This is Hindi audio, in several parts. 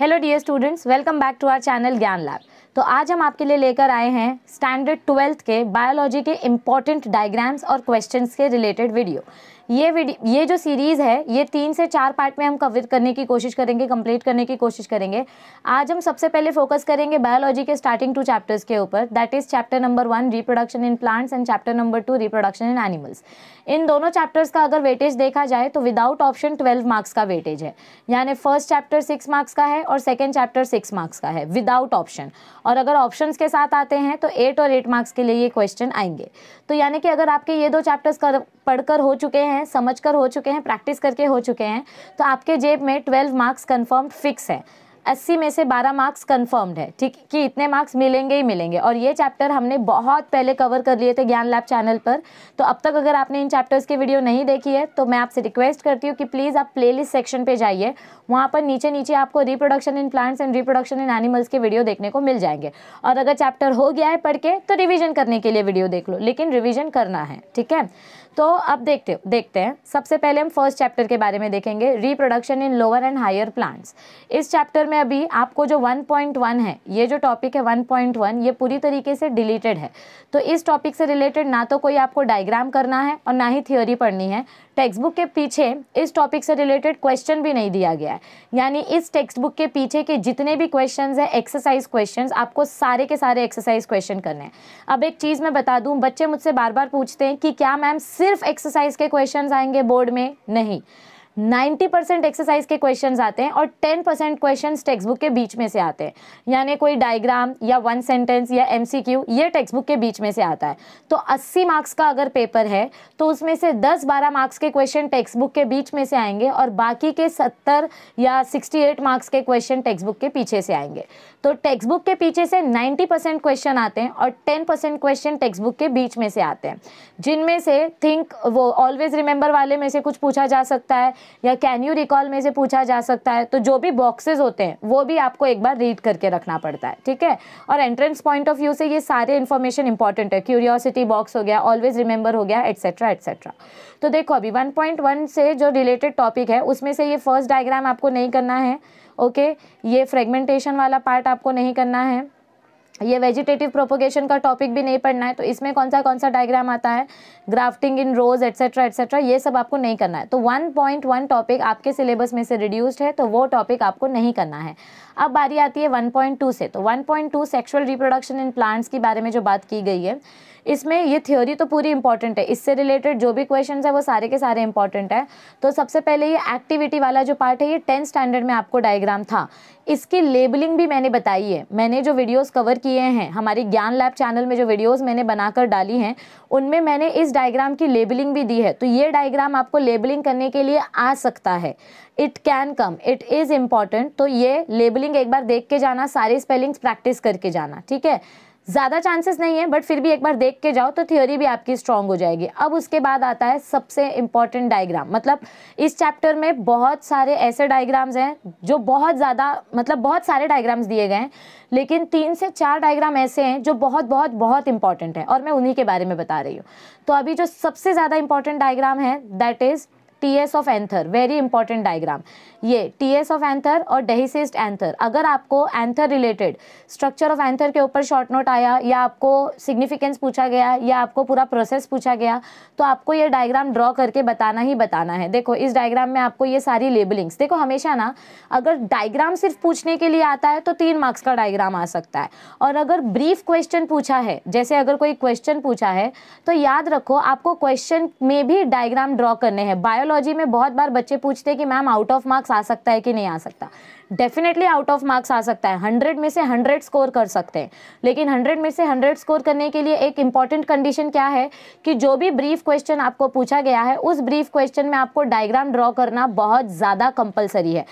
Hello dear students welcome back to our channel Gyan lab तो आज हम आपके लिए लेकर आए हैं स्टैंडर्ड ट्वेल्थ के बायोलॉजी के इम्पॉर्टेंट डायग्राम्स और क्वेश्चंस के रिलेटेड वीडियो ये वीडियो ये जो सीरीज़ है ये तीन से चार पार्ट में हम कवर करने की कोशिश करेंगे कंप्लीट करने की कोशिश करेंगे आज हम सबसे पहले फोकस करेंगे बायोलॉजी के स्टार्टिंग टू चैप्टर्स के ऊपर that is chapter number one reproduction in plants and chapter number two reproduction in animals इन दोनों चैप्टर्स का अगर वेटेज देखा जाए तो विदाउट ऑप्शन ट्वेल्व मार्क्स का वेटेज है यानी फर्स्ट चैप्टर सिक्स मार्क्स का है और सेकेंड चैप्टर सिक्स मार्क्स का है विदाउट ऑप्शन और अगर ऑप्शन के साथ आते हैं तो एट और एट मार्क्स के लिए ये क्वेश्चन आएंगे तो यानी कि अगर आपके ये दो चैप्टर्स पढ़कर हो चुके हैं समझकर हो चुके हैं प्रैक्टिस करके हो चुके हैं तो आपके जेब में ट्वेल्व मार्क्स कन्फर्म्ड फिक्स है अस्सी में से बारह मार्क्स कन्फर्म्ड है ठीक कि इतने मार्क्स मिलेंगे ही मिलेंगे और ये चैप्टर हमने बहुत पहले कवर कर लिए थे ज्ञान लैब चैनल पर तो अब तक अगर आपने इन चैप्टर्स की वीडियो नहीं देखी है तो मैं आपसे रिक्वेस्ट करती हूँ कि प्लीज़ आप प्लेलिस्ट सेक्शन पे जाइए वहाँ पर नीचे नीचे आपको reproduction in plants and reproduction in animals के वीडियो देखने को मिल जाएंगे और अगर चैप्टर हो गया है पढ़ के तो रिविजन करने के लिए वीडियो देख लो लेकिन रिविजन करना है ठीक है तो अब देखते हो देखते हैं सबसे पहले हम फर्स्ट चैप्टर के बारे में देखेंगे reproduction in lower and higher plants इस चैप्टर में अभी आपको जो 1.1 है ये जो टॉपिक है 1.1 ये पूरी तरीके से डिलीटेड है तो इस टॉपिक से रिलेटेड ना तो कोई आपको डायग्राम करना है और ना ही थियोरी पढ़नी है टेक्स्ट बुक के पीछे इस टॉपिक से रिलेटेड क्वेश्चन भी नहीं दिया गया है यानी इस टेक्स्ट बुक के पीछे के जितने भी क्वेश्चन हैं एक्सरसाइज क्वेश्चन आपको सारे के सारे एक्सरसाइज क्वेश्चन करने हैं अब एक चीज़ मैं बता दूँ बच्चे मुझसे बार बार पूछते हैं कि क्या मैम सिर्फ एक्सरसाइज के क्वेश्चन आएंगे बोर्ड में नहीं 90 परसेंट एक्सरसाइज के क्वेश्चन आते हैं और 10 परसेंट क्वेश्चन टेक्स्ट बुक के बीच में से आते हैं यानी कोई डायग्राम या वन सेंटेंस या एम ये टेक्स्ट बुक के बीच में से आता है तो 80 मार्क्स का अगर पेपर है तो उसमें से 10-12 मार्क्स के क्वेश्चन टेक्स्ट बुक के बीच में से आएंगे और बाकी के 70 या 68 मार्क्स के क्वेश्चन टेक्स्ट बुक के पीछे से आएंगे तो टेक्स्ट बुक के पीछे से नाइन्टी परसेंट क्वेश्चन आते हैं और ten percent question text book के बीच में से आते हैं जिनमें से थिंक वो ऑलवेज रिमेंबर वाले में से कुछ पूछा जा सकता है या कैन यू रिकॉल में से पूछा जा सकता है तो जो भी बॉक्सेज होते हैं वो भी आपको एक बार रीड करके रखना पड़ता है ठीक है और एंट्रेंस पॉइंट ऑफ व्यू से ये सारे इन्फॉर्मेशन इंपॉर्टेंट है क्यूरियोसिटी बॉक्स हो गया ऑलवेज रिमेंबर हो गया एट्सेट्रा एट्सेट्रा तो देखो अभी वन से जो रिलेटेड टॉपिक है उसमें से ये फर्स्ट डायग्राम आपको नहीं करना है ओके okay? ये फ्रेगमेंटेशन वाला पार्ट आपको नहीं करना है ये वेजिटेटिव प्रोपोगेशन का टॉपिक भी नहीं पढ़ना है तो इसमें कौन सा कौन सा डायग्राम आता है grafting in rose etcetera etcetera ये सब आपको नहीं करना है तो 1.1 टॉपिक आपके सिलेबस में से रिड्यूस्ड है तो वो टॉपिक आपको नहीं करना है अब बारी आती है 1.2 से तो 1.2 सेक्सुअल रिप्रोडक्शन इन प्लांट्स के बारे में जो बात की गई है इसमें ये थ्योरी तो पूरी इंपॉर्टेंट है इससे रिलेटेड जो भी क्वेश्चन है वो सारे के सारे इंपॉर्टेंट है तो सबसे पहले ये एक्टिविटी वाला जो पार्ट है ये टेंथ स्टैंडर्ड में आपको डायग्राम था इसकी लेबलिंग भी मैंने बताई है मैंने जो वीडियोस कवर किए हैं हमारे ज्ञान लैब चैनल में जो वीडियोस मैंने बनाकर डाली हैं उनमें मैंने इस डायग्राम की लेबलिंग भी दी है तो ये डायग्राम आपको लेबलिंग करने के लिए आ सकता है it can come it is important तो ये लेबलिंग एक बार देख के जाना सारे स्पेलिंग्स प्रैक्टिस करके जाना ठीक है ज़्यादा चांसेस नहीं है बट फिर भी एक बार देख के जाओ तो थ्योरी भी आपकी स्ट्रांग हो जाएगी अब उसके बाद आता है सबसे इम्पॉर्टेंट डायग्राम मतलब इस चैप्टर में बहुत सारे ऐसे डायग्राम्स हैं जो बहुत ज़्यादा मतलब बहुत सारे डायग्राम्स दिए गए हैं लेकिन तीन से चार डायग्राम ऐसे हैं जो बहुत बहुत बहुत इंपॉर्टेंट है और मैं उन्हीं के बारे में बता रही हूँ तो अभी जो सबसे ज़्यादा इंपॉर्टेंट डायग्राम है that is T S of anther very important diagram ये टी एस ऑफ एंथर और डेहिसिस्ट एंथर अगर आपको anther related structure of anther के ऊपर शॉर्ट नोट आया या आपको सिग्निफिकेंस पूछा गया या आपको पूरा प्रोसेस पूछा गया तो आपको ये डायग्राम ड्रॉ करके बताना ही बताना है देखो इस डायग्राम में आपको ये सारी लेबलिंग्स देखो हमेशा ना अगर डायग्राम सिर्फ पूछने के लिए आता है तो तीन मार्क्स का डायग्राम आ सकता है और अगर ब्रीफ क्वेश्चन पूछा है जैसे अगर कोई क्वेश्चन पूछा है तो याद रखो आपको क्वेश्चन में भी डायग्राम ड्रॉ करने हैं बायो बायोलॉजी में बहुत बार बच्चे पूछते हैं कि मैम आउट ऑफ मार्क्स आ सकता है कि नहीं आ सकता डेफिनेटली आउट ऑफ मार्क्स आ सकता है हंड्रेड में से हंड्रेड स्कोर कर सकते हैं लेकिन हंड्रेड में से हंड्रेड स्कोर करने के लिए एक इंपॉर्टेंट कंडीशन क्या है कि जो भी ब्रीफ क्वेश्चन आपको पूछा गया है उस ब्रीफ क्वेश्चन में आपको डायग्राम ड्रॉ करना बहुत ज़्यादा कंपलसरी है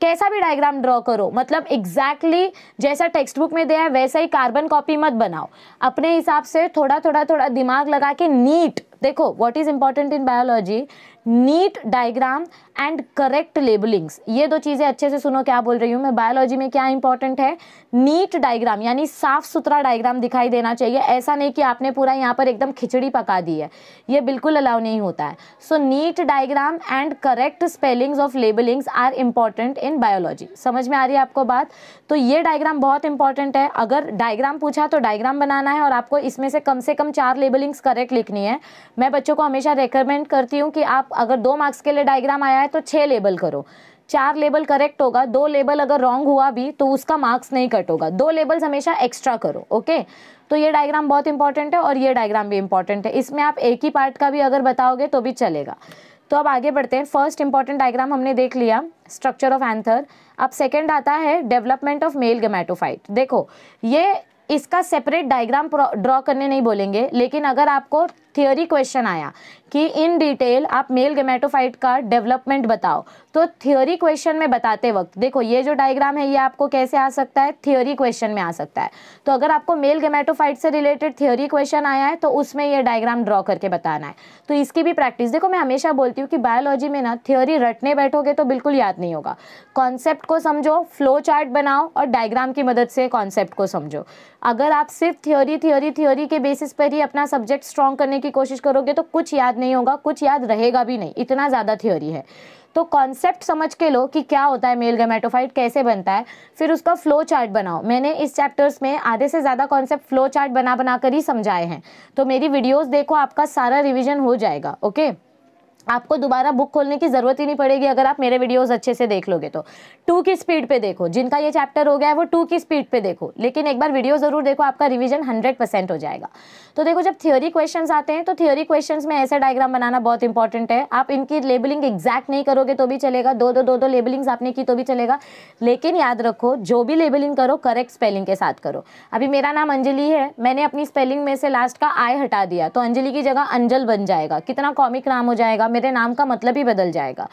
कैसा भी डायग्राम ड्रॉ करो मतलब एग्जैक्टली exactly जैसा टेक्स्ट बुक में दिया है वैसा ही कार्बन कॉपी मत बनाओ अपने हिसाब से थोड़ा थोड़ा थोड़ा दिमाग लगा के नीट देखो what is important in biology neat diagram and correct labellings ये दो चीज़ें अच्छे से सुनो क्या बोल रही हूँ मैं बायोलॉजी में क्या इंपॉर्टेंट है नीट डायग्राम यानी साफ सुथरा डायग्राम दिखाई देना चाहिए ऐसा नहीं कि आपने पूरा यहाँ पर एकदम खिचड़ी पका दी है ये बिल्कुल अलाउ नहीं होता है so neat diagram and correct spellings of labellings are important in biology समझ में आ रही है आपको बात तो ये डायग्राम बहुत इंपॉर्टेंट है अगर डायग्राम पूछा तो डायग्राम बनाना है और आपको इसमें से कम से कम चार लेबलिंग्स करेक्ट लिखनी है मैं बच्चों को हमेशा रिकमेंड करती हूँ कि आप अगर दो मार्क्स के लिए डायग्राम आया है तो छः लेबल करो चार लेबल करेक्ट होगा दो लेबल अगर रॉन्ग हुआ भी तो उसका मार्क्स नहीं कट होगा दो लेबल्स हमेशा एक्स्ट्रा करो ओके तो ये डायग्राम बहुत इंपॉर्टेंट है और ये डायग्राम भी इंपॉर्टेंट है इसमें आप एक ही पार्ट का भी अगर बताओगे तो भी चलेगा तो अब आगे बढ़ते हैं फर्स्ट इंपॉर्टेंट डायग्राम हमने देख लिया स्ट्रक्चर ऑफ एंथर अब सेकेंड आता है डेवलपमेंट ऑफ मेल गमेटोफाइट देखो ये इसका सेपरेट डायग्राम ड्रॉ करने नहीं बोलेंगे लेकिन अगर आपको थियोरी क्वेश्चन आया कि इन डिटेल आप मेल गेमेटोफाइट का डेवलपमेंट बताओ तो थियोरी क्वेश्चन में बताते वक्त देखो ये जो डायग्राम है ये आपको कैसे आ सकता है थियोरी क्वेश्चन में आ सकता है तो अगर आपको मेल गेमेटोफाइट से रिलेटेड थियोरी क्वेश्चन आया है तो उसमें ये डायग्राम ड्रॉ करके बताना है तो इसकी भी प्रैक्टिस देखो मैं हमेशा बोलती हूँ कि बायोलॉजी में ना थियोरी रटने बैठोगे तो बिल्कुल याद नहीं होगा कॉन्सेप्ट को समझो फ्लो चार्ट बनाओ और डायग्राम की मदद से कॉन्सेप्ट को समझो अगर आप सिर्फ थ्योरी थ्योरी थ्योरी के बेसिस पर ही अपना सब्जेक्ट स्ट्रॉन्ग करने की की कोशिश करोगे तो कुछ याद नहीं होगा कुछ याद रहेगा भी नहीं इतना ज़्यादा थ्योरी है तो कॉन्सेप्ट समझ के लो कि क्या होता है मेल गैमेटोफाइट कैसे बनता है फिर उसका फ्लो चार्ट बनाओ मैंने इस चैप्टर्स में आधे से ज़्यादा कॉन्सेप्ट फ्लो चार्ट बना बना कर ही समझाए हैं तो मेरी वीडियोस देखो आपका सारा रिवीजन हो जाएगा ओके okay? आपको दोबारा बुक खोलने की ज़रूरत ही नहीं पड़ेगी अगर आप मेरे वीडियोस अच्छे से देख लोगे तो टू की स्पीड पे देखो जिनका ये चैप्टर हो गया है वो टू की स्पीड पे देखो लेकिन एक बार वीडियो ज़रूर देखो आपका रिवीजन हंड्रेड परसेंट हो जाएगा तो देखो जब थियोरी क्वेश्चन आते हैं तो थियोरी क्वेश्चन में ऐसा डायग्राम बनाना बहुत इंपॉर्टेंट है आप इनकी लेबलिंग एग्जैक्ट नहीं करोगे तो भी चलेगा दो दो दो दो लेबलिंग्स आपने की तो भी चलेगा लेकिन याद रखो जो भी लेबलिंग करो करेक्ट स्पेलिंग के साथ करो अभी मेरा नाम अंजलि है मैंने अपनी स्पेलिंग में से लास्ट का आय हटा दिया तो अंजलि की जगह अंजल बन जाएगा कितना कॉमिक नाम हो जाएगा मेरे नाम का मतलब ही बदल जाएगा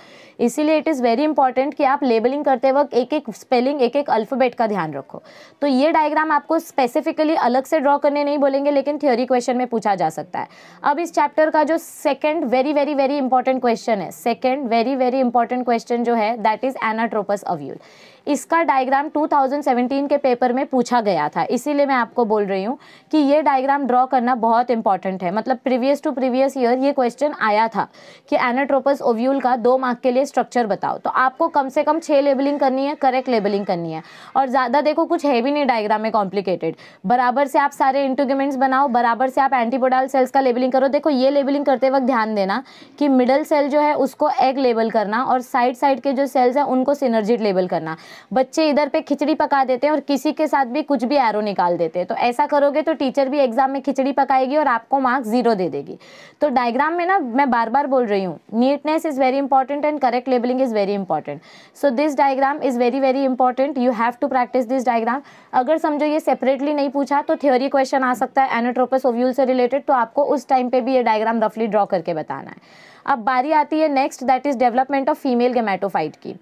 इसीलिए इट इज़ वेरी इंपॉर्टेंट कि आप लेबलिंग करते वक्त एक एक स्पेलिंग एक एक अल्फ़ाबेट का ध्यान रखो तो ये डायग्राम आपको स्पेसिफिकली अलग से ड्रॉ करने नहीं बोलेंगे लेकिन थ्योरी क्वेश्चन में पूछा जा सकता है अब इस चैप्टर का जो second very very very important question है second very very important question जो है दैट इज़ एनाट्रोपस अव्यूल इसका डायग्राम 2017 के पेपर में पूछा गया था इसीलिए मैं आपको बोल रही हूँ कि ये डायग्राम ड्रॉ करना बहुत इंपॉर्टेंट है मतलब प्रीवियस टू प्रीवियस ईयर ये क्वेश्चन आया था कि एनाट्रोपस ओव्यूल का दो मार्क के लिए स्ट्रक्चर बताओ तो आपको कम से कम छः लेबलिंग करनी है करेक्ट लेबलिंग करनी है और ज़्यादा देखो कुछ है भी नहीं डायग्राम में कॉम्प्लिकेटेड बराबर से आप सारे इंटूगमेंट्स बनाओ बराबर से आप एंटीबोडाल सेल्स का लेबलिंग करो देखो ये लेबलिंग करते वक्त ध्यान देना कि मिडल सेल जो है उसको एग लेबल करना और साइड साइड के जो सेल्स हैं उनको सिनर्जिट लेबल करना बच्चे इधर पे खिचड़ी पका देते हैं और किसी के साथ भी कुछ भी एरो निकाल देते हैं तो ऐसा करोगे तो टीचर भी एग्जाम में खिचड़ी पकाएगी और आपको मार्क्स जीरो दे देगी तो डायग्राम में ना मैं बार बार बोल रही हूँ neatness is very important and correct labelling is very important so this diagram is very very important you have to practise this diagram अगर समझो ये सेपरेटली नहीं पूछा तो थ्योरी क्वेश्चन आ सकता है एनोट्रोपस ओव्यूल से रिलेटेड तो आपको उस टाइम पे भी ये डायग्राम रफली ड्रॉ करके बताना है अब बारी आती है next that is development of female gametophyte की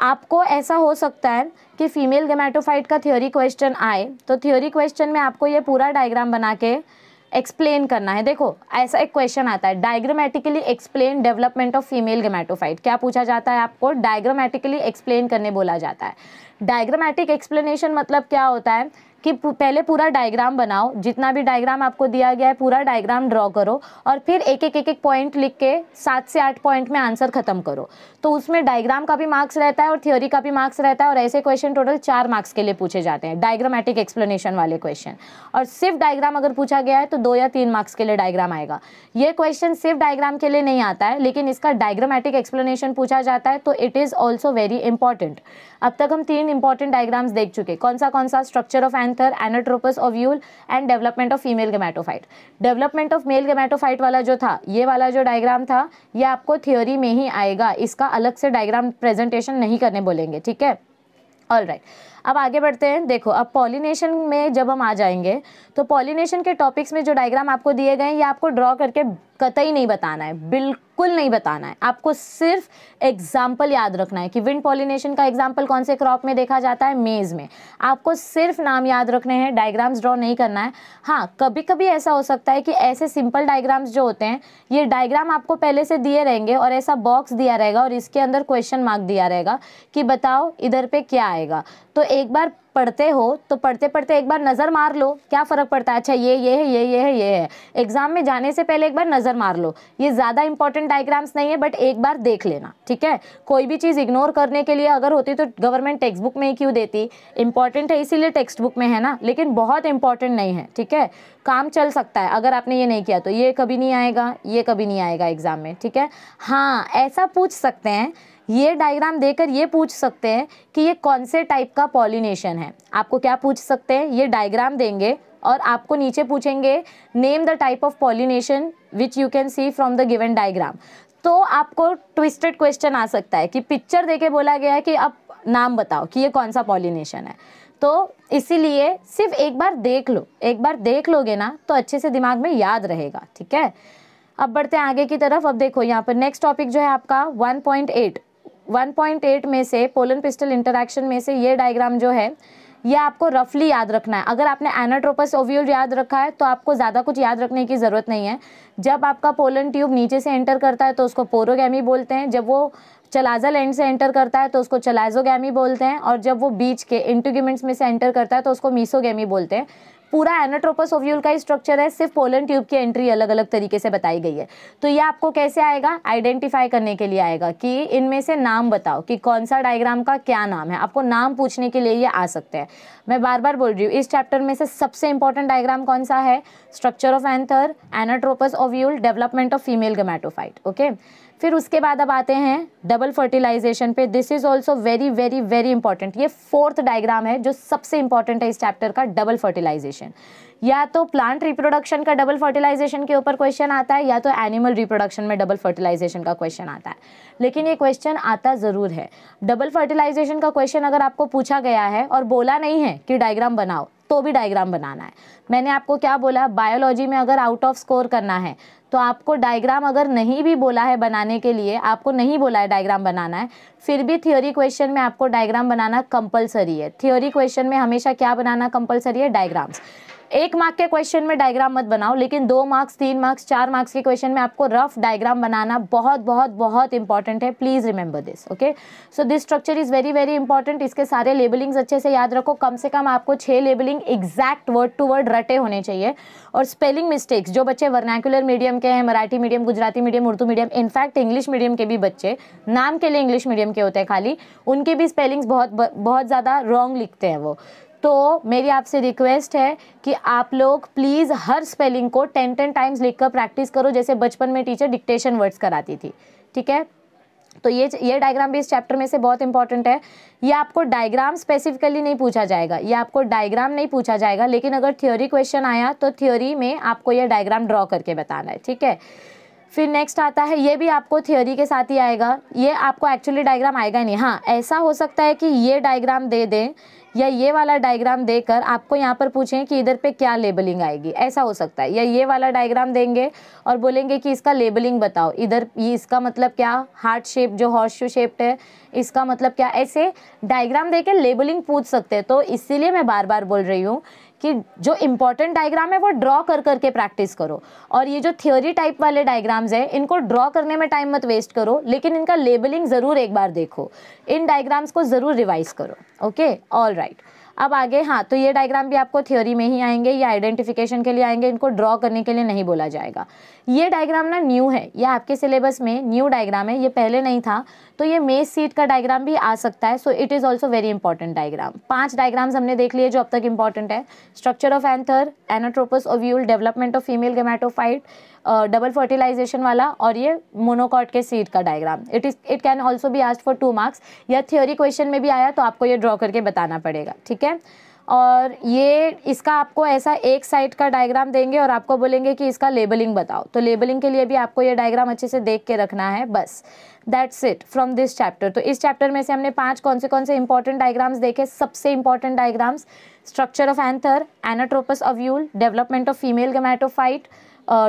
आपको ऐसा हो सकता है कि फीमेल गेमेटोफाइट का थ्योरी क्वेश्चन आए तो थ्योरी क्वेश्चन में आपको ये पूरा डायग्राम बना के एक्सप्लेन करना है देखो ऐसा एक क्वेश्चन आता है diagrammatically explain development of female gametophyte क्या पूछा जाता है आपको डायग्रामेटिकली एक्सप्लेन करने बोला जाता है डायग्रामेटिक एक्सप्लेनेशन मतलब क्या होता है कि पहले पूरा डायग्राम बनाओ जितना भी डायग्राम आपको दिया गया है पूरा डायग्राम ड्रॉ करो और फिर एक एक एक एक पॉइंट लिख के सात से आठ पॉइंट में आंसर खत्म करो तो उसमें डायग्राम का भी मार्क्स रहता है और थ्योरी का भी मार्क्स रहता है और ऐसे क्वेश्चन टोटल चार मार्क्स के लिए पूछे जाते हैं डायग्रामेटिक एक्सप्लेनेशन वाले क्वेश्चन और सिर्फ डायग्राम अगर पूछा गया है तो दो या तीन मार्क्स के लिए डायग्राम आएगा ये क्वेश्चन सिर्फ डायग्राम के लिए नहीं आता है लेकिन इसका डायग्रामेटिक एक्सप्लेनेशन पूछा जाता है तो it is also very important अब तक हम तीन इंपॉर्टेंट डायग्राम्स देख चुके कौन सा कौन सा structure of anther anatropous ovule and development of female gametophyte development of male gametophyte वाला जो था ये वाला जो डायग्राम था ये आपको थ्योरी में ही आएगा इसका अलग से डायग्राम प्रेजेंटेशन नहीं करने बोलेंगे ठीक है ऑल राइट right. अब आगे बढ़ते हैं देखो अब पॉलिनेशन में जब हम आ जाएंगे तो पॉलिनेशन के टॉपिक्स में जो डायग्राम आपको दिए गए हैं ये आपको ड्रॉ करके कतई नहीं बताना है बिल्कुल नहीं बताना है आपको सिर्फ एग्जाम्पल याद रखना है कि विंड पॉलिनेशन का एग्जाम्पल कौन से क्रॉप में देखा जाता है मेज़ में आपको सिर्फ नाम याद रखने हैं डायग्राम्स ड्रॉ नहीं करना है हाँ कभी कभी ऐसा हो सकता है कि ऐसे सिंपल डायग्राम्स जो होते हैं ये डायग्राम आपको पहले से दिए रहेंगे और ऐसा बॉक्स दिया रहेगा और इसके अंदर क्वेश्चन मार्क दिया रहेगा कि बताओ इधर पर क्या आएगा तो एक बार पढ़ते हो तो पढ़ते पढ़ते एक बार नज़र मार लो क्या फ़र्क पड़ता है अच्छा ये ये है ये ये है ये है एग्ज़ाम में जाने से पहले एक बार नज़र मार लो ये ज़्यादा इंपॉर्टेंट डायग्राम्स नहीं है बट एक बार देख लेना ठीक है कोई भी चीज़ इग्नोर करने के लिए अगर होती तो गवर्नमेंट टेक्स्ट बुक में ही क्यों देती इंपॉर्टेंट है इसीलिए टेक्स्ट बुक में है ना लेकिन बहुत इंपॉर्टेंट नहीं है ठीक है काम चल सकता है अगर आपने ये नहीं किया तो ये कभी नहीं आएगा ये कभी नहीं आएगा एग्ज़ाम में ठीक है हाँ ऐसा पूछ सकते हैं ये डायग्राम देकर ये पूछ सकते हैं कि ये कौन से टाइप का पॉलिनेशन है आपको क्या पूछ सकते हैं ये डायग्राम देंगे और आपको नीचे पूछेंगे name the type of pollination which you can see from the given diagram तो आपको ट्विस्टेड क्वेश्चन आ सकता है कि पिक्चर देके बोला गया है कि अब नाम बताओ कि ये कौन सा पॉलिनेशन है तो इसीलिए सिर्फ एक बार देख लो एक बार देख लोगे ना तो अच्छे से दिमाग में याद रहेगा ठीक है अब बढ़ते हैं आगे की तरफ अब देखो यहाँ पर नेक्स्ट टॉपिक जो है आपका 1.8 1.8 में से पोलन पिस्टल इंटरेक्शन में से ये डायग्राम जो है ये आपको रफली याद रखना है अगर आपने एनाट्रोपस ओव्यूल याद रखा है तो आपको ज़्यादा कुछ याद रखने की ज़रूरत नहीं है जब आपका पोलन ट्यूब नीचे से एंटर करता है तो उसको पोरोगैमी बोलते हैं जब वो चलाजल एंड से एंटर करता है तो उसको चलाजोगैमी बोलते हैं और जब वो बीच के इंटूगमेंट्स में से एंटर करता है तो उसको मीसोगैमी बोलते हैं पूरा एनाट्रोपस ओव्यूल का ही स्ट्रक्चर है सिर्फ पोलन ट्यूब की एंट्री अलग अलग तरीके से बताई गई है तो ये आपको कैसे आएगा आइडेंटिफाई करने के लिए आएगा कि इनमें से नाम बताओ कि कौन सा डायग्राम का क्या नाम है आपको नाम पूछने के लिए ये आ सकते हैं मैं बार बार बोल रही हूँ इस चैप्टर में से सबसे इंपॉर्टेंट डायग्राम कौन सा है structure of anther anatropous ovule development of female gametophyte okay फिर उसके बाद अब आते हैं डबल फर्टिलाइजेशन पे this is also very very very important ये फोर्थ डायग्राम है जो सबसे इंपॉर्टेंट है इस चैप्टर का डबल फर्टिलाइजेशन या तो प्लांट रिप्रोडक्शन का डबल फर्टिलाइजेशन के ऊपर क्वेश्चन आता है या तो एनिमल रिप्रोडक्शन में डबल फर्टिलाइजेशन का क्वेश्चन आता है लेकिन ये क्वेश्चन आता ज़रूर है डबल फर्टिलाइजेशन का क्वेश्चन अगर आपको पूछा गया है और बोला नहीं है कि डायग्राम बनाओ तो भी डायग्राम बनाना है मैंने आपको क्या बोला बायोलॉजी में अगर आउट ऑफ स्कोर करना है तो आपको डायग्राम अगर नहीं भी बोला है बनाने के लिए आपको नहीं बोला है डायग्राम बनाना है फिर भी थ्योरी क्वेश्चन में आपको डायग्राम बनाना कंपलसरी है थ्योरी क्वेश्चन में हमेशा क्या बनाना कंपलसरी है डायग्राम्स एक मार्क के क्वेश्चन में डायग्राम मत बनाओ लेकिन दो मार्क्स तीन मार्क्स चार मार्क्स के क्वेश्चन में आपको रफ डायग्राम बनाना बहुत बहुत बहुत इंपॉर्टेंट है please remember this okay so this structure is very very important इसके सारे लेबलिंग्स अच्छे से याद रखो कम से कम आपको छः labelling exact word to word रटे होने चाहिए और स्पेलिंग मिस्टेक्स जो बच्चे वर्नैकुलर मीडियम के हैं Marathi medium Gujarati medium Urdu medium in fact English medium के भी बच्चे नाम के लिए इंग्लिश मीडियम के होते हैं खाली उनके भी स्पेलिंग्स बहुत बहुत ज़्यादा रॉन्ग लिखते हैं वो तो मेरी आपसे रिक्वेस्ट है कि आप लोग प्लीज़ हर स्पेलिंग को टेन टेन टाइम्स लिखकर प्रैक्टिस करो जैसे बचपन में टीचर डिक्टेशन वर्ड्स कराती थी ठीक है तो ये ये डायग्राम भी इस चैप्टर में से बहुत इंपॉर्टेंट है ये आपको डायग्राम स्पेसिफिकली नहीं पूछा जाएगा ये आपको डायग्राम नहीं पूछा जाएगा लेकिन अगर थ्योरी क्वेश्चन आया तो थ्योरी में आपको ये डायग्राम ड्रॉ करके बताना है ठीक है फिर नेक्स्ट आता है ये भी आपको थ्योरी के साथ ही आएगा ये आपको एक्चुअली डायग्राम आएगा नहीं हाँ ऐसा हो सकता है कि ये डायग्राम दे दें या ये वाला डायग्राम देकर आपको यहाँ पर पूछें कि इधर पे क्या लेबलिंग आएगी ऐसा हो सकता है या ये वाला डायग्राम देंगे और बोलेंगे कि इसका लेबलिंग बताओ इधर ये इसका मतलब क्या हार्ट शेप जो हॉर्स शू शेप्ड है इसका मतलब क्या ऐसे डायग्राम देकर लेबलिंग पूछ सकते हैं तो इसीलिए मैं बार बार बोल रही हूँ कि जो इम्पॉर्टेंट डायग्राम है वो ड्रॉ कर करके प्रैक्टिस करो और ये जो थियोरी टाइप वाले डायग्राम्स हैं इनको ड्रॉ करने में टाइम मत वेस्ट करो लेकिन इनका लेबलिंग ज़रूर एक बार देखो इन डायग्राम्स को ज़रूर रिवाइज करो ओके ऑल राइट अब आगे हाँ तो ये डायग्राम भी आपको थ्योरी में ही आएंगे या आइडेंटिफिकेशन के लिए आएंगे इनको ड्रॉ करने के लिए नहीं बोला जाएगा ये डायग्राम ना न्यू है ये आपके सिलेबस में न्यू डायग्राम है ये पहले नहीं था तो ये मेज सीट का डायग्राम भी आ सकता है so it is also very important diagram पांच डायग्राम्स हमने देख लिए जो अब तक इंपॉर्टेंट है structure of anther anatropous ovule development of female gametophyte double fertilization वाला और ये मोनोकॉट के सीड का diagram it is it can also भी आस्ट फॉर टू मार्क्स या थ्योरी क्वेश्चन में भी आया तो आपको ये ड्रॉ करके बताना पड़ेगा ठीक है ठीक है और ये इसका आपको ऐसा एक साइड का डायग्राम देंगे और आपको बोलेंगे कि इसका लेबलिंग बताओ तो लेबलिंग के लिए भी आपको ये डायग्राम अच्छे से देख के रखना है बस that's it from this chapter तो इस चैप्टर में से हमने पांच कौन से कौन से इंपॉर्टेंट डायग्राम्स देखे सबसे important diagrams structure of anther anatropous ovule development of female gametophyte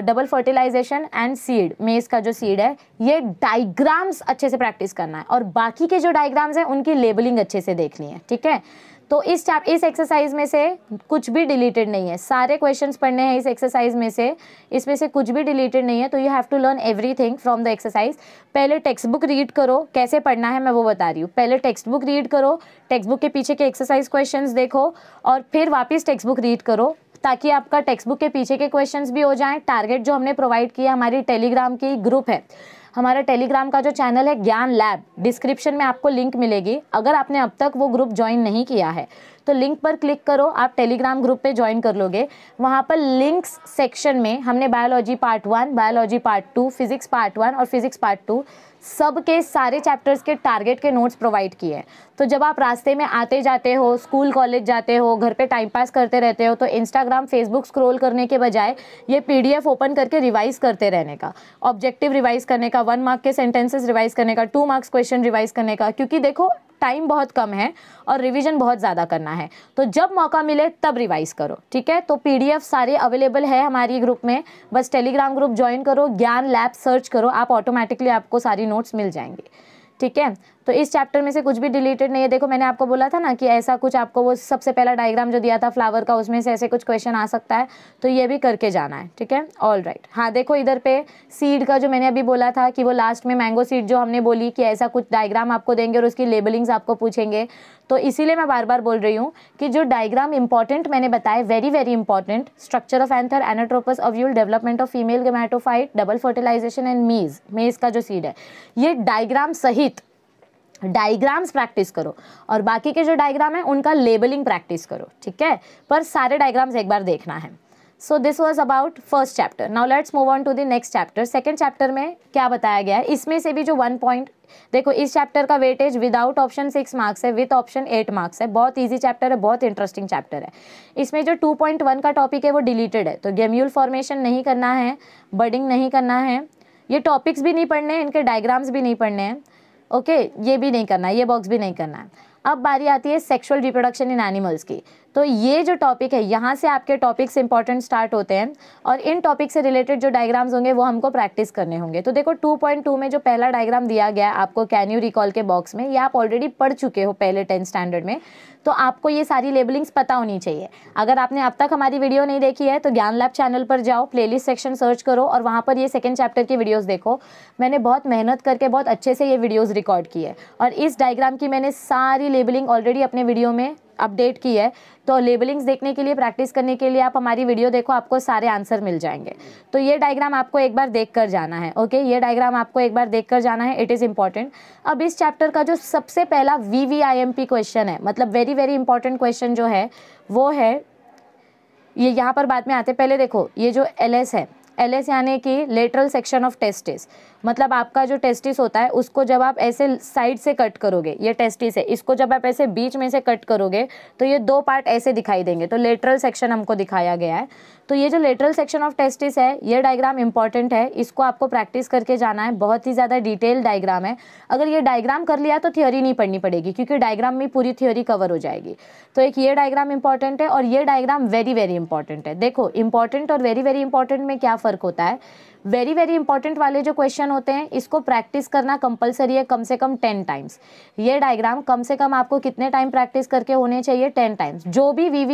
double fertilization and seed maize का जो सीड है ये डायग्राम्स अच्छे से प्रैक्टिस करना है और बाकी के जो डायग्राम्स हैं उनकी लेबलिंग अच्छे से देखनी है ठीक है तो इस चैप इस एक्सरसाइज में से कुछ भी डिलीटेड नहीं है सारे क्वेश्चंस पढ़ने हैं इस एक्सरसाइज में से इसमें से कुछ भी डिलीटेड नहीं है तो you have to learn everything from the exercise पहले टेक्स्ट बुक रीड करो कैसे पढ़ना है मैं वो बता रही हूँ पहले टेक्स्ट बुक रीड करो टेक्स्ट बुक के पीछे के एक्सरसाइज क्वेश्चन देखो और फिर वापस टेक्स्ट बुक रीड करो ताकि आपका टेक्स्ट बुक के पीछे के क्वेश्चन भी हो जाए टारगेट जो हमने प्रोवाइड किया हमारी टेलीग्राम की ग्रुप है हमारा टेलीग्राम का जो चैनल है ज्ञान लैब डिस्क्रिप्शन में आपको लिंक मिलेगी अगर आपने अब तक वो ग्रुप ज्वाइन नहीं किया है तो लिंक पर क्लिक करो आप टेलीग्राम ग्रुप पे ज्वाइन कर लोगे वहाँ पर लिंक्स सेक्शन में हमने biology part one biology part two physics part one और फिजिक्स पार्ट टू सब के सारे चैप्टर्स के टारगेट के नोट्स प्रोवाइड किए हैं तो जब आप रास्ते में आते जाते हो स्कूल कॉलेज जाते हो घर पे टाइम पास करते रहते हो तो इंस्टाग्राम फेसबुक स्क्रॉल करने के बजाय ये पीडीएफ ओपन करके रिवाइज करते रहने का ऑब्जेक्टिव रिवाइज करने का वन मार्क के सेंटेंसेस रिवाइज करने का टू मार्क्स क्वेश्चन रिवाइज करने का क्योंकि देखो टाइम बहुत कम है और रिविज़न बहुत ज़्यादा करना है तो जब मौका मिले तब रिवाइज़ करो ठीक है तो पी सारे अवेलेबल है हमारी ग्रुप में बस टेलीग्राम ग्रुप ज्वाइन करो ज्ञान लैब सर्च करो आप ऑटोमेटिकली आपको सारी नोट्स मिल जाएंगे ठीक है तो इस चैप्टर में से कुछ भी डिलीटेड नहीं है देखो मैंने आपको बोला था ना कि ऐसा कुछ आपको वो सबसे पहला डायग्राम जो दिया था फ्लावर का उसमें से ऐसे कुछ क्वेश्चन आ सकता है तो ये भी करके जाना है ठीक है ऑल राइट हाँ देखो इधर पे सीड का जो मैंने अभी बोला था कि वो लास्ट में मैंगो सीड जो हमने बोली कि ऐसा कुछ डायग्राम आपको देंगे और उसकी लेबलिंग्स आपको पूछेंगे तो इसीलिए मैं बार बार बोल रही हूँ कि जो डायग्राम इंपॉर्टेंट मैंने बताए very very important structure of anther anatropous ovule development of female gametophyte double fertilization and maize maize का जो सीड है ये डायग्राम सहित डायग्राम्स प्रैक्टिस करो और बाकी के जो डायग्राम है उनका लेबलिंग प्रैक्टिस करो ठीक है पर सारे डायग्राम्स एक बार देखना है so this was about first chapter now let's move on to the next chapter second chapter में क्या बताया गया है इसमें से भी जो वन पॉइंट देखो इस चैप्टर का weightage without option six marks है विथ ऑप्शन एट मार्क्स है बहुत ईजी चैप्टर है बहुत इंटरेस्टिंग चैप्टर है इसमें जो टू पॉइंट वन का टॉपिक है वो डिलीटेड है तो गेम्यूल फॉर्मेशन नहीं करना है बर्डिंग नहीं करना है ये टॉपिक्स भी नहीं पढ़ने हैं इनके डायग्राम्स भी नहीं पढ़ने हैं ओके ये भी नहीं करना है ये बॉक्स भी नहीं करना है अब बारी आती है सेक्सुअल रिप्रोडक्शन इन एनिमल्स की तो ये जो टॉपिक है यहाँ से आपके टॉपिक्स इंपॉर्टेंट स्टार्ट होते हैं और इन टॉपिक से रिलेटेड जो डायग्राम्स होंगे वो हमको प्रैक्टिस करने होंगे तो देखो 2.2 में जो पहला डायग्राम दिया गया है आपको कैन यू रिकॉल के बॉक्स में ये आप ऑलरेडी पढ़ चुके हो पहले टेंथ स्टैंडर्ड में तो आपको ये सारी लेबलिंग्स पता होनी चाहिए अगर आपने अब तक हमारी वीडियो नहीं देखी है तो ज्ञान लैब चैनल पर जाओ प्लेलिस्ट सेक्शन सर्च करो और वहाँ पर ये सेकेंड चैप्टर की वीडियोज़ देखो मैंने बहुत मेहनत करके बहुत अच्छे से ये वीडियोज़ रिकॉर्ड की है और इस डायग्राम की मैंने सारी लेबलिंग ऑलरेडी अपने वीडियो में अपडेट की है तो लेबलिंग्स देखने के लिए प्रैक्टिस करने के लिए आप हमारी वीडियो देखो आपको सारे आंसर मिल जाएंगे तो ये डायग्राम आपको एक बार देख कर जाना है ओके ये डायग्राम आपको एक बार देख कर जाना है इट इज़ इम्पॉर्टेंट अब इस चैप्टर का जो सबसे पहला V V I M P question है मतलब वेरी वेरी इंपॉर्टेंट क्वेश्चन जो है वो है ये यहाँ पर बाद में आते पहले देखो ये जो एल एस है एल एस यानी कि लेटरल सेक्शन ऑफ टेस्टिस मतलब आपका जो टेस्टिस होता है उसको जब आप ऐसे साइड से कट करोगे ये टेस्टिस है इसको जब आप ऐसे बीच में से कट करोगे तो ये दो पार्ट ऐसे दिखाई देंगे तो लेटरल सेक्शन हमको दिखाया गया है तो ये जो लेटरल सेक्शन ऑफ टेस्टिस है ये डायग्राम इंपॉर्टेंट है इसको आपको प्रैक्टिस करके जाना है बहुत ही ज़्यादा डिटेल डायग्राम है अगर ये डायग्राम कर लिया तो थियोरी नहीं पढ़नी पड़ेगी क्योंकि डायग्राम में पूरी थियोरी कवर हो जाएगी तो एक ये डायग्राम इंपॉर्टेंट है और ये डायग्राम वेरी वेरी इंपॉर्टेंट है देखो इंपॉर्टेंट और वेरी वेरी इंपॉर्टेंट में क्या फ़र्क होता है वेरी वेरी इंपॉर्टेंट वाले जो क्वेश्चन होते हैं इसको प्रैक्टिस करना कंपलसरी है कम से कम टेन टाइम्स ये डायग्राम कम से कम आपको कितने टाइम प्रैक्टिस करके होने चाहिए टेन टाइम्स जो भी वी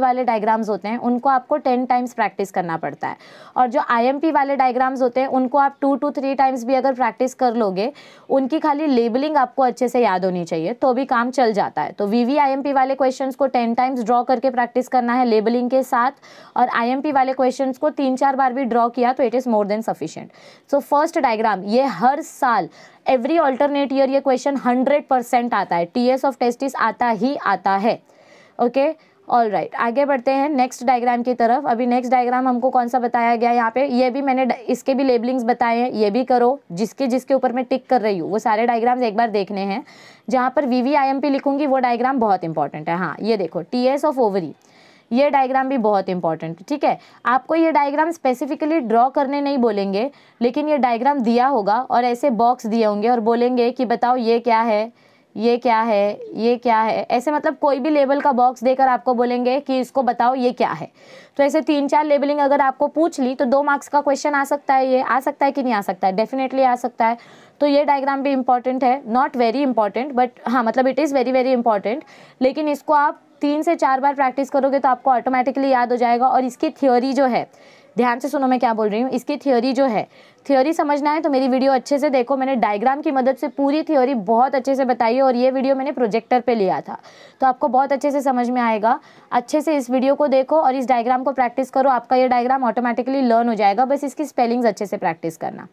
वाले डायग्राम्स होते हैं उनको आपको टेन टाइम्स प्रैक्टिस करना पड़ता है और जो आई वाले डायग्राम्स होते हैं उनको आप टू टू थ्री टाइम्स भी अगर प्रैक्टिस कर लोगे उनकी खाली लेबलिंग आपको अच्छे से याद होनी चाहिए तो भी काम चल जाता है तो वी वाले क्वेश्चन को टेन टाइम्स ड्रॉ करके प्रैक्टिस करना है लेबलिंग के साथ और आई वाले क्वेश्चन को तीन चार बार भी ड्रॉ किया तो it is more than than sufficient so first diagram ये हर साल एवरी ऑल्टरनेट ईयर ये क्वेश्चन हंड्रेड परसेंट आता है टी एस ऑफ टेस्टिस आता ही आता है ओके ऑल राइट आगे बढ़ते हैं नेक्स्ट डायग्राम की तरफ अभी नेक्स्ट डायग्राम हमको कौन सा बताया गया यहाँ पे ये भी मैंने इसके भी लेबलिंग्स बताए हैं ये भी करो जिसके जिसके ऊपर मैं टिक कर रही हूँ वो सारे डायग्राम्स एक बार देखने हैं जहाँ पर V V I M P लिखूंगी वो डायग्राम बहुत इंपॉर्टेंट है हाँ ये देखो टी एस ऑफ ओवरी ये डायग्राम भी बहुत इंपॉर्टेंट ठीक है आपको ये डायग्राम स्पेसिफिकली ड्रॉ करने नहीं बोलेंगे लेकिन ये डायग्राम दिया होगा और ऐसे बॉक्स दिए होंगे और बोलेंगे कि बताओ ये क्या है ये क्या है ये क्या है ऐसे मतलब कोई भी लेबल का बॉक्स देकर आपको बोलेंगे कि इसको बताओ ये क्या है तो ऐसे तीन चार लेबलिंग अगर आपको पूछ ली तो दो मार्क्स का क्वेश्चन आ सकता है ये आ सकता है कि नहीं आ सकता है डेफिनेटली आ सकता है तो ये डायग्राम भी इम्पॉर्टेंट है नॉट वेरी इंपॉर्टेंट बट हाँ मतलब it is very very important लेकिन इसको आप तीन से चार बार प्रैक्टिस करोगे तो आपको ऑटोमेटिकली याद हो जाएगा और इसकी थ्योरी जो है ध्यान से सुनो मैं क्या बोल रही हूँ इसकी थ्योरी जो है थ्योरी समझना है तो मेरी वीडियो अच्छे से देखो मैंने डायग्राम की मदद से पूरी थ्योरी बहुत अच्छे से बताई और ये वीडियो मैंने प्रोजेक्टर पे लिया था तो आपको बहुत अच्छे से समझ में आएगा अच्छे से इस वीडियो को देखो और इस डायग्राम को प्रैक्टिस करो आपका ये डायग्राम ऑटोमेटिकली लर्न हो जाएगा बस इसकी स्पेलिंग्स अच्छे से प्रैक्टिस करना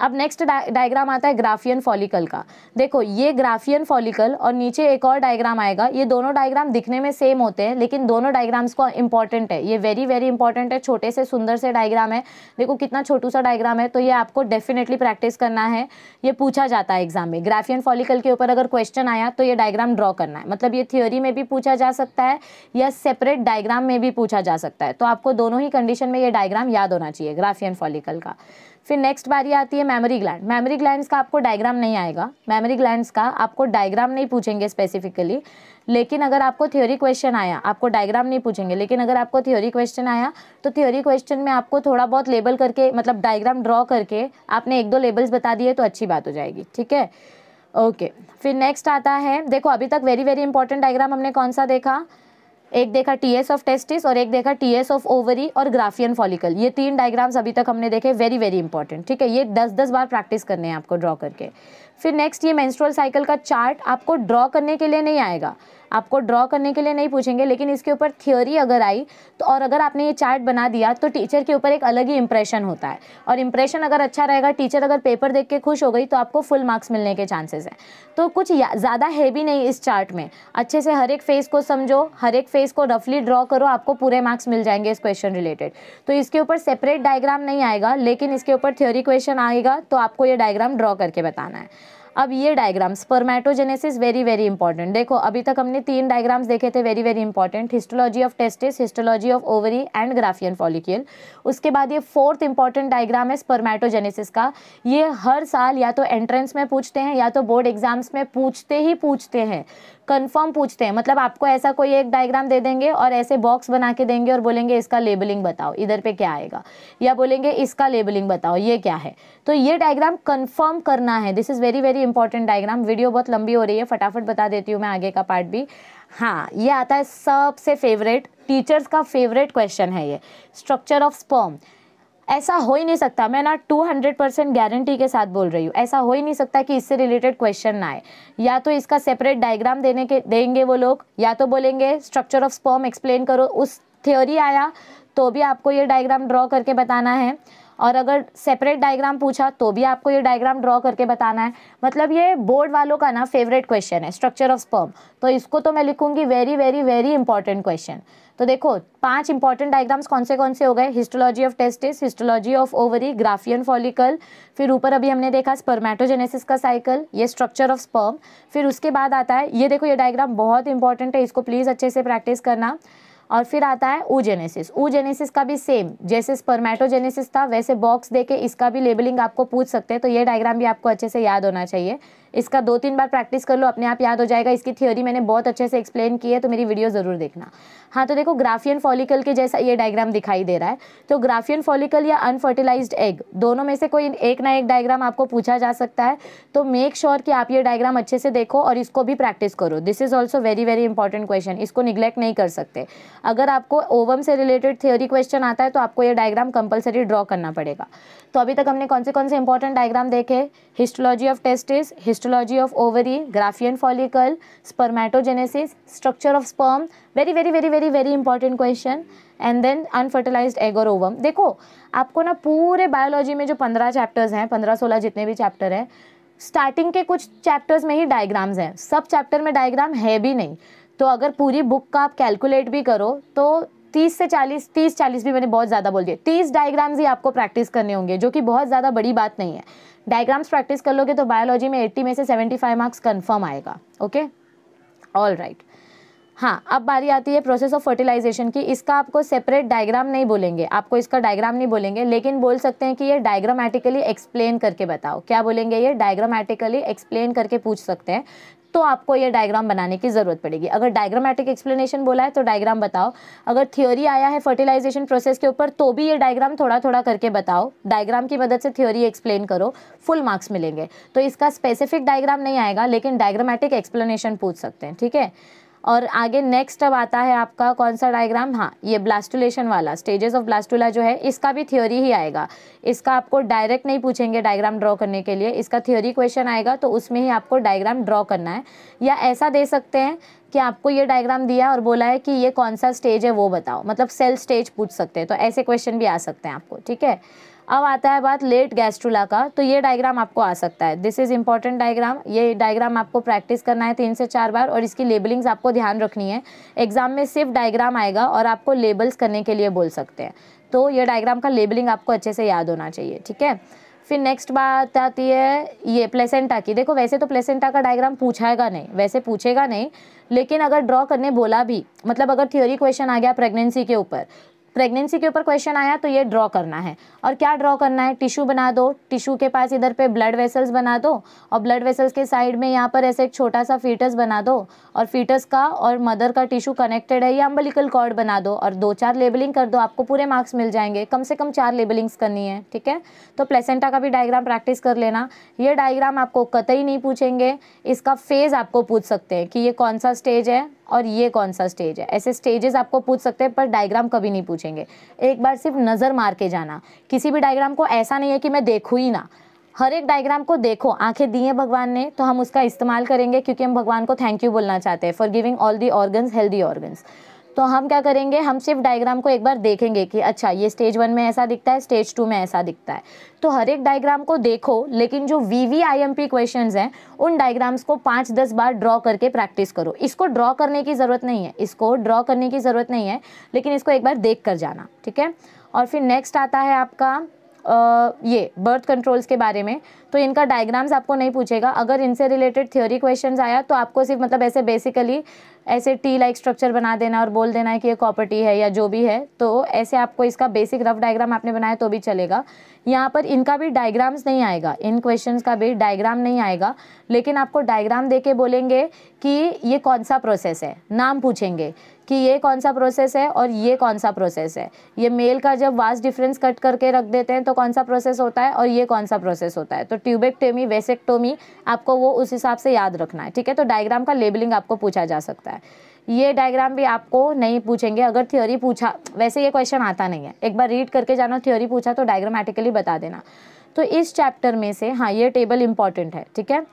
अब नेक्स्ट डायग्राम आता है ग्राफियन फॉलिकल का देखो ये ग्राफियन फॉलिकल और नीचे एक और डायग्राम आएगा ये दोनों डायग्राम दिखने में सेम होते हैं लेकिन दोनों डायग्राम्स को इंपॉर्टेंट है ये वेरी वेरी इंपॉर्टेंट है छोटे से सुंदर से डायग्राम है देखो कितना छोटू सा डायग्राम है तो ये आपको डेफिनेटली प्रैक्टिस करना है ये पूछा जाता है एग्जाम में ग्राफियन फॉलिकल के ऊपर अगर क्वेश्चन आया तो ये डायग्राम ड्रॉ करना है मतलब ये थ्योरी में भी पूछा जा सकता है या सेपरेट डायग्राम में भी पूछा जा सकता है तो आपको दोनों ही कंडीशन में ये डायग्राम याद होना चाहिए ग्राफियन फॉलिकल का फिर नेक्स्ट बारी आती है मेमोरी ग्लैंड मेमोरी ग्लैंड का आपको डायग्राम नहीं आएगा मेमोरी ग्लैंड का आपको डायग्राम नहीं पूछेंगे स्पेसिफिकली लेकिन अगर आपको थ्योरी क्वेश्चन आया आपको डायग्राम नहीं पूछेंगे लेकिन अगर आपको थ्योरी क्वेश्चन आया तो थ्योरी क्वेश्चन में आपको थोड़ा बहुत लेबल करके मतलब डायग्राम ड्रॉ करके आपने एक दो लेबल्स बता दिए तो अच्छी बात हो जाएगी ठीक है ओके फिर नेक्स्ट आता है देखो अभी तक वेरी वेरी इंपॉर्टेंट डायग्राम हमने कौन सा देखा एक देखा टी एस ऑफ टेस्टिस और एक देखा टी एस ऑफ ओवरी और ग्राफियन फॉलिकल ये तीन डायग्राम्स अभी तक हमने देखे वेरी वेरी इंपॉर्टेंट ठीक है ये दस दस बार प्रैक्टिस करने हैं आपको ड्रॉ करके फिर नेक्स्ट ये मेंस्ट्रुअल साइकिल का चार्ट आपको ड्रॉ करने के लिए नहीं आएगा आपको ड्रॉ करने के लिए नहीं पूछेंगे लेकिन इसके ऊपर थ्योरी अगर आई तो और अगर आपने ये चार्ट बना दिया तो टीचर के ऊपर एक अलग ही इंप्रेशन होता है और इंप्रेशन अगर अच्छा रहेगा टीचर अगर पेपर देख के खुश हो गई तो आपको फुल मार्क्स मिलने के चांसेस हैं तो कुछ ज़्यादा हैवी नहीं इस चार्ट में अच्छे से हर एक फेस को समझो हर एक फेस को रफली ड्रॉ करो आपको पूरे मार्क्स मिल जाएंगे इस क्वेश्चन रिलेटेड तो इसके ऊपर सेपरेट डायग्राम नहीं आएगा लेकिन इसके ऊपर थ्योरी क्वेश्चन आएगा तो आपको ये डायग्राम ड्रॉ करके बताना है अब ये diagram spermatogenesis very very important देखो अभी तक हमने तीन डायग्राम्स देखे थे very very important histology of testis histology of ovary and Graafian follicle उसके बाद ये फोर्थ इंपॉर्टेंट डायग्राम है स्पर्मेटोजेनेसिस का ये हर साल या तो एंट्रेंस में पूछते हैं या तो बोर्ड एग्जाम्स में पूछते ही पूछते हैं कंफर्म पूछते हैं मतलब आपको ऐसा कोई एक डायग्राम दे देंगे और ऐसे बॉक्स बना के देंगे और बोलेंगे इसका लेबलिंग बताओ इधर पे क्या आएगा या बोलेंगे इसका लेबलिंग बताओ ये क्या है तो ये डायग्राम कन्फर्म करना है this is very very important diagram video बहुत लंबी हो रही है फटाफट बता देती हूँ मैं आगे का पार्ट भी हाँ ये आता है सबसे फेवरेट टीचर्स का फेवरेट क्वेश्चन है ये स्ट्रक्चर ऑफ स्पर्म ऐसा हो ही नहीं सकता मैं ना 200 परसेंट गारंटी के साथ बोल रही हूँ ऐसा हो ही नहीं सकता कि इससे रिलेटेड क्वेश्चन ना आए या तो इसका सेपरेट डायग्राम देने के देंगे वो लोग या तो बोलेंगे स्ट्रक्चर ऑफ स्पर्म एक्सप्लेन करो उस थ्योरी आया तो भी आपको ये डायग्राम ड्रॉ करके बताना है और अगर सेपरेट डायग्राम पूछा तो भी आपको ये डायग्राम ड्रॉ करके बताना है मतलब ये बोर्ड वालों का ना फेवरेट क्वेश्चन है स्ट्रक्चर ऑफ स्पर्म तो इसको तो मैं लिखूँगी very very very important question तो देखो पांच इंपॉर्टेंट डायग्राम्स कौन से कौन से हो गए histology of testis histology of ovary Graafian follicle फिर ऊपर अभी हमने देखा स्पर्मेटोजेनेसिस का साइकिल ये स्ट्रक्चर ऑफ स्पर्म फिर उसके बाद आता है ये देखो ये डायग्राम बहुत इंपॉर्टेंट है इसको प्लीज़ अच्छे से प्रैक्टिस करना और फिर आता है ऊजेनेसिस ऊजेनेसिस का भी सेम जैसे स्पर्मेटोजेनेसिस था वैसे बॉक्स देके इसका भी लेबलिंग आपको पूछ सकते हैं तो ये डायग्राम भी आपको अच्छे से याद होना चाहिए इसका दो तीन बार प्रैक्टिस कर लो अपने आप याद हो जाएगा इसकी थ्योरी मैंने बहुत अच्छे से एक्सप्लेन की है तो मेरी वीडियो ज़रूर देखना हाँ तो देखो ग्राफियन फॉलिकल के जैसा ये डायग्राम दिखाई दे रहा है तो ग्राफियन फॉलिकल या अनफर्टिलाइज एग दोनों में से कोई एक ना एक डायग्राम आपको पूछा जा सकता है तो मेक श्योर sure कि आप ये डायग्राम अच्छे से देखो और इसको भी प्रैक्टिस करो this is also very very important question इसको निग्लेक्ट नहीं कर सकते अगर आपको ओवम से रिलेटेड थ्योरी क्वेश्चन आता है तो आपको ये डायग्राम कंपलसरी ड्रॉ करना पड़ेगा तो अभी तक हमने कौन से कौन से इंपॉर्टेंट डायग्राम देखे histology of testis histology of ovary Graafian follicle spermatogenesis structure of sperm very very very very very important question and then unfertilized egg और ओवम देखो आपको ना पूरे बायोलॉजी में जो पंद्रह चैप्टर्स हैं पंद्रह सोलह जितने भी चैप्टर हैं स्टार्टिंग के कुछ चैप्टर्स में ही डायग्राम्स हैं सब चैप्टर में डायग्राम है भी नहीं तो अगर पूरी बुक का आप कैलकुलेट भी करो तो तीस से चालीस तीस चालीस भी मैंने बहुत ज़्यादा बोल दिया तीस डायग्राम्स ही आपको प्रैक्टिस करने होंगे जो कि बहुत ज़्यादा बड़ी बात नहीं है डायग्राम्स प्रैक्टिस कर लोगे तो बायोलॉजी में एट्टी में से सेवेंटी फाइव मार्क्स कन्फर्म आएगा ओके ऑल राइट हाँ अब बारी आती है प्रोसेस ऑफ फर्टिलाइजेशन की इसका आपको सेपरेट डायग्राम नहीं बोलेंगे आपको इसका डायग्राम नहीं बोलेंगे लेकिन बोल सकते हैं कि ये डायग्रामेटिकली एक्सप्लेन करके बताओ क्या बोलेंगे ये डायग्रामेटिकली एक्सप्लेन करके पूछ सकते हैं तो आपको ये डायग्राम बनाने की ज़रूरत पड़ेगी अगर डायग्रामेटिक एक्सप्लेनेशन बोला है तो डायग्राम बताओ अगर थ्योरी आया है फर्टिलाइजेशन प्रोसेस के ऊपर तो भी ये डायग्राम थोड़ा थोड़ा करके बताओ डायग्राम की मदद से थ्योरी एक्सप्लेन करो फुल मार्क्स मिलेंगे तो इसका स्पेसिफिक डायग्राम नहीं आएगा लेकिन डायग्रामेटिक एक्सप्लेनेशन पूछ सकते हैं ठीक है और आगे नेक्स्ट अब आता है आपका कौन सा डायग्राम हाँ ये ब्लास्टुलेशन वाला स्टेजेस ऑफ ब्लास्टुला जो है इसका भी थ्योरी ही आएगा इसका आपको डायरेक्ट नहीं पूछेंगे डायग्राम ड्रॉ करने के लिए इसका थ्योरी क्वेश्चन आएगा तो उसमें ही आपको डायग्राम ड्रॉ करना है या ऐसा दे सकते हैं कि आपको ये डायग्राम दिया और बोला है कि ये कौन सा स्टेज है वो बताओ मतलब सेल स्टेज पूछ सकते हैं तो ऐसे क्वेश्चन भी आ सकते हैं आपको ठीक है अब आता है बात लेट गैस्ट्रूला का तो ये डायग्राम आपको आ सकता है दिस इज़ इंपॉर्टेंट डायग्राम ये डायग्राम आपको प्रैक्टिस करना है तीन से चार बार और इसकी लेबलिंग्स आपको ध्यान रखनी है एग्जाम में सिर्फ डायग्राम आएगा और आपको लेबल्स करने के लिए बोल सकते हैं तो ये डायग्राम का लेबलिंग आपको अच्छे से याद होना चाहिए ठीक है फिर नेक्स्ट बात आती है ये प्लेसेंटा की देखो वैसे तो प्लेसेंटा का डायग्राम पूछाएगा नहीं वैसे पूछेगा नहीं लेकिन अगर ड्रॉ करने बोला भी मतलब अगर थ्योरी क्वेश्चन आ गया प्रेगनेंसी के ऊपर प्रेगनेंसी के ऊपर क्वेश्चन आया तो ये ड्रॉ करना है और क्या ड्रॉ करना है टिश्यू बना दो टिश्यू के पास इधर पे ब्लड वेसल्स बना दो और ब्लड वेसल्स के साइड में यहाँ पर ऐसे एक छोटा सा फीटस बना दो और फीटस का और मदर का टिश्यू कनेक्टेड है या अम्बलिकल कॉर्ड बना दो और दो चार लेबलिंग कर दो आपको पूरे मार्क्स मिल जाएंगे कम से कम चार लेबलिंग्स करनी है ठीक है तो प्लेसेंटा का भी डायग्राम प्रैक्टिस कर लेना ये डायग्राम आपको कतई नहीं पूछेंगे इसका फेज़ आपको पूछ सकते हैं कि ये कौन सा स्टेज है और ये कौन सा स्टेज है ऐसे स्टेजेस आपको पूछ सकते हैं पर डायग्राम कभी नहीं पूछेंगे एक बार सिर्फ नज़र मार के जाना किसी भी डायग्राम को ऐसा नहीं है कि मैं देखूँ ही ना हर एक डायग्राम को देखो आंखें दी हैं भगवान ने तो हम उसका इस्तेमाल करेंगे क्योंकि हम भगवान को थैंक यू बोलना चाहते हैं for giving all the organs healthy organs तो हम क्या करेंगे हम सिर्फ डायग्राम को एक बार देखेंगे कि अच्छा ये स्टेज वन में ऐसा दिखता है स्टेज टू में ऐसा दिखता है तो हर एक डायग्राम को देखो लेकिन जो V V I M P question हैं उन डायग्राम्स को पाँच दस बार ड्रॉ करके प्रैक्टिस करो इसको ड्रॉ करने की ज़रूरत नहीं है इसको ड्रॉ करने की ज़रूरत नहीं है लेकिन इसको एक बार देख कर जाना ठीक है और फिर नेक्स्ट आता है आपका ये बर्थ कंट्रोल्स के बारे में तो इनका डायग्राम्स आपको नहीं पूछेगा अगर इनसे रिलेटेड थ्योरी क्वेश्चंस आया तो आपको सिर्फ मतलब ऐसे बेसिकली ऐसे टी लाइक स्ट्रक्चर बना देना और बोल देना है कि ये कॉपर्टी है या जो भी है तो ऐसे आपको इसका बेसिक रफ डायग्राम आपने बनाया तो भी चलेगा यहाँ पर इनका भी डायग्राम्स नहीं आएगा इन क्वेश्चंस का भी डायग्राम नहीं आएगा लेकिन आपको डायग्राम दे के बोलेंगे कि ये कौन सा प्रोसेस है नाम पूछेंगे कि ये कौन सा प्रोसेस है और ये कौन सा प्रोसेस है ये मेल का जब वास डिफरेंस कट करके रख देते हैं तो कौन सा प्रोसेस होता है और ये कौन सा प्रोसेस होता है तो ट्यूबेक्टोमी वेसेक्टोमी आपको वो उस हिसाब से याद रखना है ठीक है तो डायग्राम का लेबलिंग आपको पूछा जा सकता है ये डायग्राम भी आपको नहीं पूछेंगे अगर थ्योरी पूछा वैसे ये क्वेश्चन आता नहीं है एक बार रीड करके जाना थ्योरी पूछा तो डायग्रामेटिकली बता देना तो इस चैप्टर में से हाँ ये टेबल इंपॉर्टेंट है ठीक है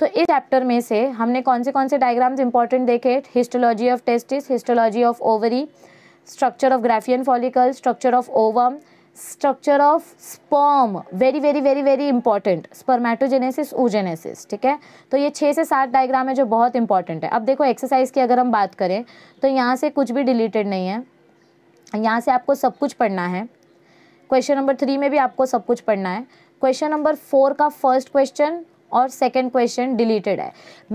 तो इस चैप्टर में से हमने कौन से कौन से डायग्राम्स इंपॉर्टेंट देखे histology of testis histology of ovary structure of Graafian follicle structure of ovum structure of sperm very very very very important spermatogenesis oogenesis ठीक है तो ये छः से सात डायग्राम है जो बहुत इंपॉर्टेंट है अब देखो एक्सरसाइज की अगर हम बात करें तो यहाँ से कुछ भी डिलीटेड नहीं है यहाँ से आपको सब कुछ पढ़ना है क्वेश्चन नंबर थ्री में भी आपको सब कुछ पढ़ना है क्वेश्चन नंबर फोर का फर्स्ट क्वेश्चन और सेकंड क्वेश्चन डिलीटेड है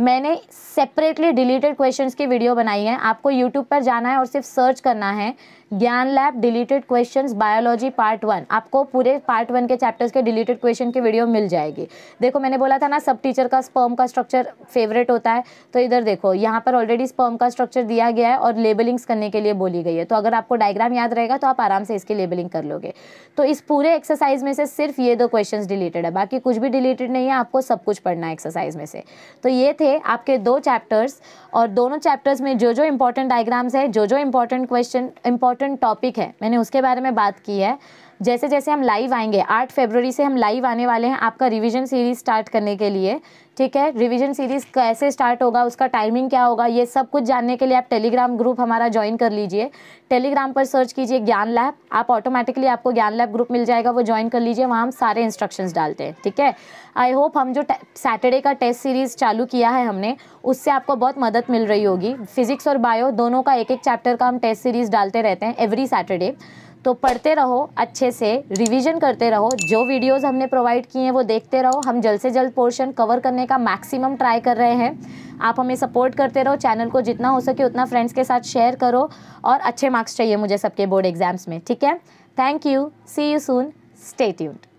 मैंने सेपरेटली डिलीटेड क्वेश्चंस की वीडियो बनाई है आपको यूट्यूब पर जाना है और सिर्फ सर्च करना है Gyan lab deleted questions biology part one आपको पूरे पार्ट वन के चैप्टर्स के डिलीटेड क्वेश्चन की वीडियो मिल जाएगी देखो मैंने बोला था ना सब टीचर का स्पर्म का स्ट्रक्चर फेवरेट होता है तो इधर देखो यहाँ पर ऑलरेडी स्पर्म का स्ट्रक्चर दिया गया है और लेबलिंग्स करने के लिए बोली गई है तो अगर आपको डायग्राम याद रहेगा तो आप आराम से इसकी लेबलिंग कर लोगे तो इस पूरे एक्सरसाइज में से सिर्फ ये दो क्वेश्चन डिलीटेड है बाकी कुछ भी डिलीटेड नहीं है आपको सब कुछ पढ़ना है एक्सरसाइज में से तो ये थे आपके दो चैप्टर्स और दोनों चैप्टर्स में जो जो इंपॉर्टेंट डायग्राम्स है जो जो important question important important topic है मैंने उसके बारे में बात की है जैसे जैसे हम लाइव आएंगे आठ फेबररी से हम लाइव आने वाले हैं आपका रिविजन सीरीज स्टार्ट करने के लिए ठीक है रिवीजन सीरीज़ कैसे स्टार्ट होगा उसका टाइमिंग क्या होगा ये सब कुछ जानने के लिए आप टेलीग्राम ग्रुप हमारा ज्वाइन कर लीजिए टेलीग्राम पर सर्च कीजिए ज्ञान लैब आप ऑटोमेटिकली आपको ज्ञान लैब ग्रुप मिल जाएगा वो ज्वाइन कर लीजिए वहाँ हम सारे इंस्ट्रक्शंस डालते हैं ठीक है आई होप हम जो सैटरडे का टेस्ट सीरीज़ चालू किया है हमने उससे आपको बहुत मदद मिल रही होगी फिजिक्स और बायो दोनों का एक एक चैप्टर का हम टेस्ट सीरीज़ डालते रहते हैं एवरी सैटरडे तो पढ़ते रहो अच्छे से रिवीजन करते रहो जो वीडियोस हमने प्रोवाइड किए हैं वो देखते रहो हम जल्द से जल्द पोर्शन कवर करने का मैक्सिमम ट्राई कर रहे हैं आप हमें सपोर्ट करते रहो चैनल को जितना हो सके उतना फ्रेंड्स के साथ शेयर करो और अच्छे मार्क्स चाहिए मुझे सबके बोर्ड एग्जाम्स में ठीक है thank you see you soon stay tuned